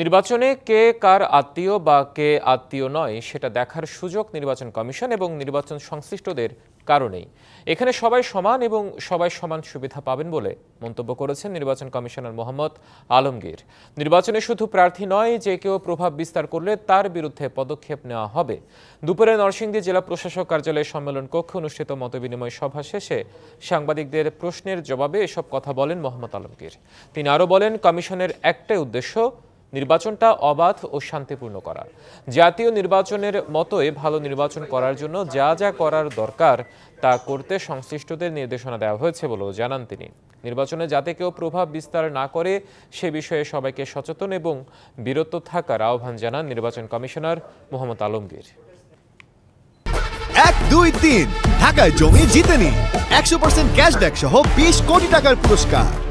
নির্বাচনে কে কার আত্মীয় বা কে আত্মীয় নয় সেটা দেখার সুযোগ নির্বাচন কমিশন এবং নির্বাচন সংশ্লিষ্টদের কারণেই এখানে সবাই সমান এবং সবাই সমান সুবিধা পাবেন বলে মন্তব্য করেছেন নির্বাচন কমিশনার মোহাম্মদ আলমগীর নির্বাচনে শুধু প্রার্থী নয় যে কেউ প্রভাব বিস্তার করলে তার বিরুদ্ধে পদক্ষেপ নেওয়া হবে দুপুরে নরসিংদী জেলা প্রশাসক কার্যালয়ে সম্মেলন কক্ষে অনুষ্ঠিত মতবিনিময় সভা শেষে সাংবাদিকদের প্রশ্নের জবাবে এসব কথা বলেন মোহাম্মদ আলমগীর তিনি আরও বলেন কমিশনের একটাই উদ্দেশ্য নির্বাচনটা অবাধ ও শান্তিপূর্ণ করার জাতীয় নির্বাচনের মতোই ভালো নির্বাচন করার জন্য যা যা করার দরকার তা করতে সংশ্লিষ্টদের নির্দেশনা দেওয়া হয়েছে বলেও জানান তিনি নির্বাচনে যাতে কেউ প্রভাব বিস্তার না করে সে বিষয়ে সবাইকে সচেতন এবং বিরত থাকার আহ্বান জানান নির্বাচন কমিশনার মোহাম্মদ আলমগীর এক দুই তিন ঢাকায় জমি জিতেনি একশো পার্সেন্ট ক্যাশব্যাক সহ বিশ কোটি টাকার পুরস্কার